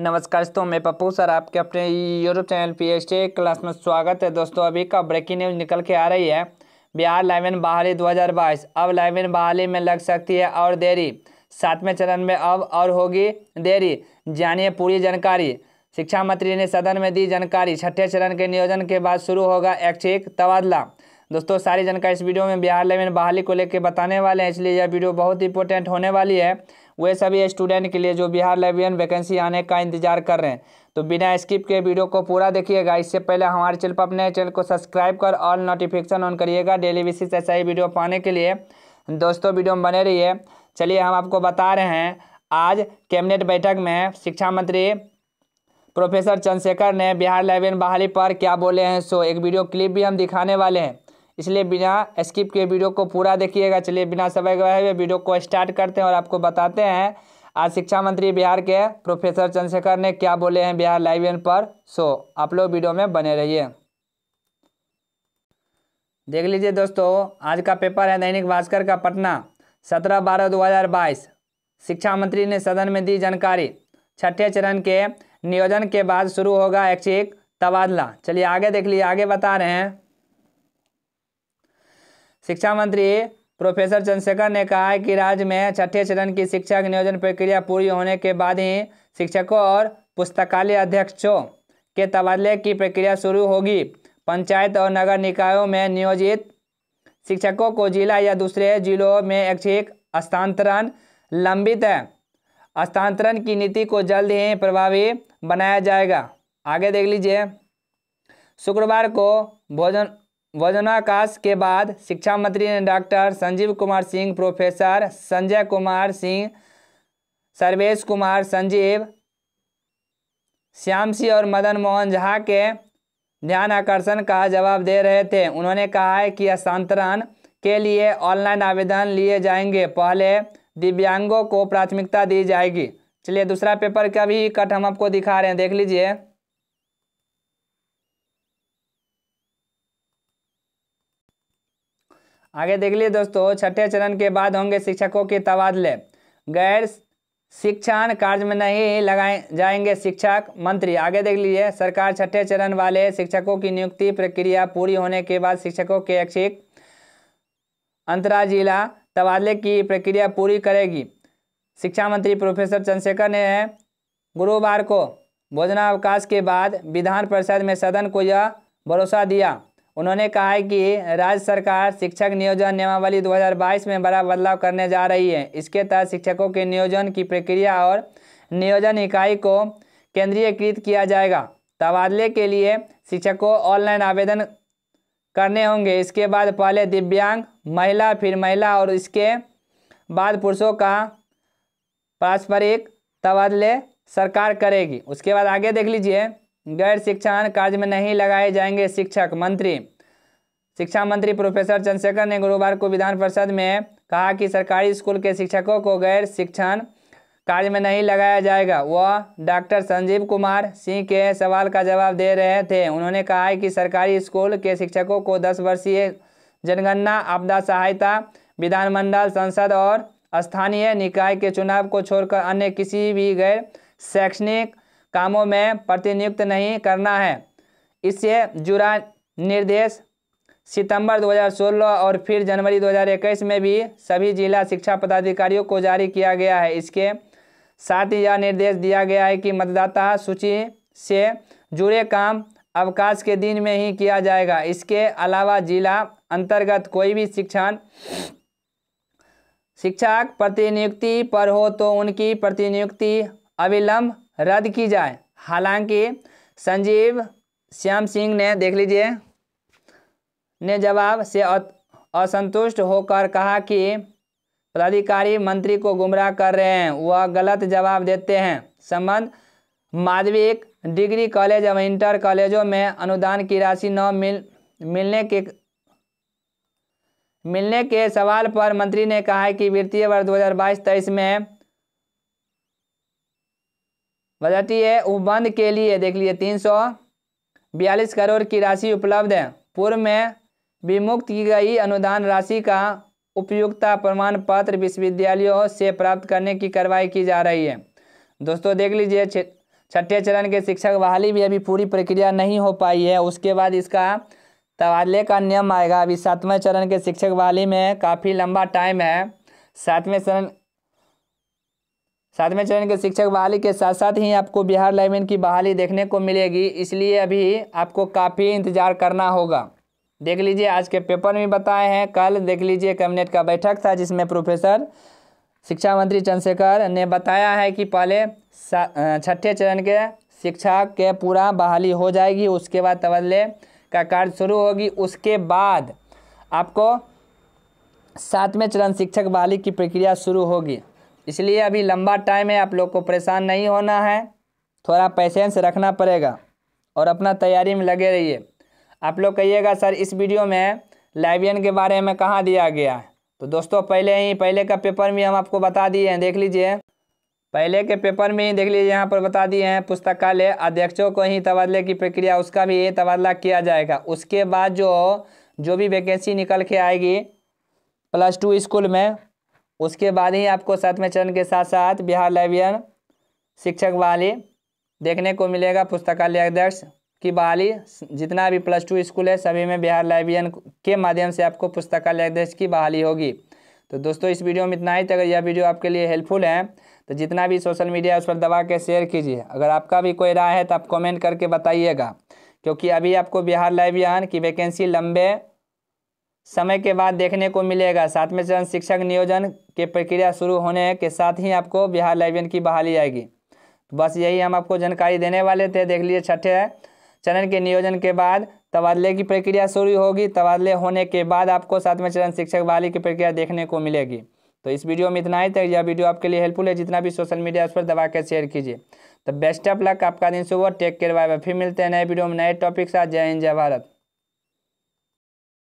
नमस्कार दोस्तों मैं पप्पू सर आपके अपने YouTube channel P H class में स्वागत है दोस्तों अभी का ब्रेकिंग न्यूज़ निकल के आ रही है बिहार लाइवन बहाली 2022 अब लाइवन बहाली में लग सकती है और देरी सातवें चरण में अब और होगी देरी जानिए पूरी जानकारी शिक्षा मंत्री ने सदन में दी जानकारी छठे चरण के नियोजन के बाद शुरू होगा ऐच्छिक तबादला दोस्तों सारी जानकारी इस वीडियो में बिहार लेवल बहाली को लेकर बताने वाले हैं इसलिए यह वीडियो बहुत इंपॉर्टेंट होने वाली है वे सभी स्टूडेंट के लिए जो बिहार लाइब्रेरियन वैकेंसी आने का इंतजार कर रहे हैं तो बिना स्किप के वीडियो को पूरा देखिएगा इससे पहले हमारे चैनल पर अपने चैनल को सब्सक्राइब कर ऑल नोटिफिकेशन ऑन करिएगा डेली बेसिस ऐसा ही वीडियो पाने के लिए दोस्तों वीडियो में बने रहिए चलिए हम आपको बता रहे हैं आज कैबिनेट बैठक में शिक्षा मंत्री प्रोफेसर चंद्रशेखर ने बिहार लाइब्रेरियन बहाली पर क्या बोले हैं सो एक वीडियो क्लिप भी हम दिखाने वाले हैं इसलिए बिना स्किप के वीडियो को पूरा देखिएगा चलिए बिना समय गए हुए वीडियो को स्टार्ट करते हैं और आपको बताते हैं आज शिक्षा मंत्री बिहार के प्रोफेसर चंद्रशेखर ने क्या बोले हैं बिहार लाइव एन पर सो आप लोग वीडियो में बने रहिए देख लीजिए दोस्तों आज का पेपर है दैनिक भास्कर का पटना सत्रह बारह दो हज़ार बाईस शिक्षा मंत्री ने सदन में दी जानकारी छठे चरण के नियोजन के बाद शुरू होगा ऐच्छिक तबादला चलिए आगे देख लीजिए आगे बता रहे हैं शिक्षा मंत्री प्रोफेसर चंद्रशेखर ने कहा है कि राज्य में छठे चरण की शिक्षा नियोजन प्रक्रिया पूरी होने के बाद ही शिक्षकों और पुस्तकालय अध्यक्षों के तबादले की प्रक्रिया शुरू होगी पंचायत और नगर निकायों में नियोजित शिक्षकों को जिला या दूसरे जिलों में ऐच्छिक स्थानांतरण लंबित है स्थानांतरण की नीति को जल्द ही प्रभावी बनाया जाएगा आगे देख लीजिए शुक्रवार को भोजन वजनाकाश के बाद शिक्षा मंत्री ने डॉक्टर संजीव कुमार सिंह प्रोफेसर संजय कुमार सिंह सर्वेश कुमार संजीव श्याम सिंह और मदन मोहन झा के ध्यान आकर्षण का जवाब दे रहे थे उन्होंने कहा है कि हस्तांतरण के लिए ऑनलाइन आवेदन लिए जाएंगे पहले दिव्यांगों को प्राथमिकता दी जाएगी चलिए दूसरा पेपर का भी कट हम आपको दिखा रहे हैं देख लीजिए आगे देख लिए दोस्तों छठे चरण के बाद होंगे शिक्षकों के तबादले गैर शिक्षण कार्य में नहीं लगाए जाएंगे शिक्षक मंत्री आगे देख लीजिए सरकार छठे चरण वाले शिक्षकों की नियुक्ति प्रक्रिया पूरी होने के बाद शिक्षकों के ऐच्छिक अंतराजिला तबादले की प्रक्रिया पूरी करेगी शिक्षा मंत्री प्रोफेसर चंद्रशेखर ने गुरुवार को भोजनावकाश के बाद विधान परिषद में सदन को यह भरोसा दिया उन्होंने कहा है कि राज्य सरकार शिक्षक नियोजन नियमावली 2022 में बड़ा बदलाव करने जा रही है इसके तहत शिक्षकों के नियोजन की प्रक्रिया और नियोजन इकाई को केंद्रीयकृत किया जाएगा तबादले के लिए शिक्षकों ऑनलाइन आवेदन करने होंगे इसके बाद पहले दिव्यांग महिला फिर महिला और इसके बाद पुरुषों का पारस्परिक तबादले सरकार करेगी उसके बाद आगे देख लीजिए गैर शिक्षण कार्य में नहीं लगाए जाएंगे शिक्षक मंत्री शिक्षा मंत्री प्रोफेसर चंद्रशेखर ने गुरुवार को विधान परिषद में कहा कि सरकारी स्कूल के शिक्षकों को गैर शिक्षण कार्य में नहीं लगाया जाएगा वह डॉक्टर संजीव कुमार सिंह के सवाल का जवाब दे रहे थे उन्होंने कहा है कि सरकारी स्कूल के शिक्षकों को दस वर्षीय जनगणना आपदा सहायता विधानमंडल संसद और स्थानीय निकाय के चुनाव को छोड़कर अन्य किसी भी गैर शैक्षणिक कामों में प्रतिनियुक्त नहीं करना है इससे जुड़ा निर्देश सितंबर 2016 और फिर जनवरी 2021 में भी सभी जिला शिक्षा पदाधिकारियों को जारी किया गया है इसके साथ ही यह निर्देश दिया गया है कि मतदाता सूची से जुड़े काम अवकाश के दिन में ही किया जाएगा इसके अलावा जिला अंतर्गत कोई भी शिक्षण शिक्षक प्रतिनियुक्ति पर हो तो उनकी प्रतिनियुक्ति अविलंब रद्द की जाए हालांकि संजीव श्याम सिंह ने देख लीजिए ने जवाब से असंतुष्ट होकर कहा कि पदाधिकारी मंत्री को गुमराह कर रहे हैं वह गलत जवाब देते हैं संबंध माध्यमिक डिग्री कॉलेज एवं इंटर कॉलेजों में अनुदान की राशि न मिल मिलने के मिलने के सवाल पर मंत्री ने कहा है कि वित्तीय वर्ष 2022-23 में गलती है उपबंध के लिए देख लीजिए तीन सौ बयालीस करोड़ की राशि उपलब्ध है पूर्व में विमुक्त की गई अनुदान राशि का उपयुक्तता प्रमाण पत्र विश्वविद्यालयों से प्राप्त करने की कार्रवाई की जा रही है दोस्तों देख लीजिए छठे चरण के शिक्षक बहाली भी अभी पूरी प्रक्रिया नहीं हो पाई है उसके बाद इसका तबादले का नियम आएगा अभी सातवें चरण के शिक्षक बहाली में काफ़ी लंबा टाइम है सातवें चरण सातवें चरण के शिक्षक बहाली के साथ साथ ही आपको बिहार लाइवमैन की बहाली देखने को मिलेगी इसलिए अभी आपको काफ़ी इंतज़ार करना होगा देख लीजिए आज के पेपर में बताए हैं कल देख लीजिए कैबिनेट का बैठक था जिसमें प्रोफेसर शिक्षा मंत्री चंद्रशेखर ने बताया है कि पहले छठे चरण के शिक्षा के पूरा बहाली हो जाएगी उसके बाद तबदले का कार्य शुरू होगी उसके बाद आपको सातवें चरण शिक्षक बहाली की प्रक्रिया शुरू होगी इसलिए अभी लंबा टाइम है आप लोग को परेशान नहीं होना है थोड़ा पेशेंस रखना पड़ेगा और अपना तैयारी में लगे रहिए आप लोग कहिएगा सर इस वीडियो में लाइब्रेन के बारे में कहाँ दिया गया है तो दोस्तों पहले ही पहले का पेपर भी हम आपको बता दिए हैं देख लीजिए पहले के पेपर में ही देख लीजिए यहाँ पर बता दिए हैं पुस्तकालय अध्यक्षों को ही तबादले की प्रक्रिया उसका भी तबादला किया जाएगा उसके बाद जो जो भी वैकेंसी निकल के आएगी प्लस टू स्कूल में उसके बाद ही आपको सातवें चरण के साथ साथ बिहार लाइब्रेरियन शिक्षक बहाली देखने को मिलेगा पुस्तकालय अध्यक्ष की बहाली जितना भी प्लस टू स्कूल है सभी में बिहार लाइब्रेरियन के माध्यम से आपको पुस्तकालय अध्यक्ष की बहाली होगी तो दोस्तों इस वीडियो में इतना ही तो अगर यह वीडियो आपके लिए हेल्पफुल है तो जितना भी सोशल मीडिया है उस पर दबा के शेयर कीजिए अगर आपका भी कोई राय है तो आप कमेंट करके बताइएगा क्योंकि अभी आपको बिहार लाइब्रेरियन की वैकेंसी लंबे समय के बाद देखने को मिलेगा सातवें चरण शिक्षक नियोजन के प्रक्रिया शुरू होने के साथ ही आपको बिहार लाइब्रेरियन की बहाली आएगी तो बस यही हम आपको जानकारी देने वाले थे देख लीजिए छठे चरण के नियोजन के बाद तबादले की प्रक्रिया शुरू होगी तबादले होने के बाद आपको सातवें चरण शिक्षक बहाली की प्रक्रिया देखने को मिलेगी तो इस वीडियो में इतना ही तक यह वीडियो आपके लिए हेल्पफुल है जितना भी सोशल मीडिया उस पर दबा के शेयर कीजिए तो बेस्ट ऑफ लक आपका दिन सुबह टेक केयर बाय फिर मिलते हैं नए वीडियो में नए टॉपिक साथ जय हिंद जय भारत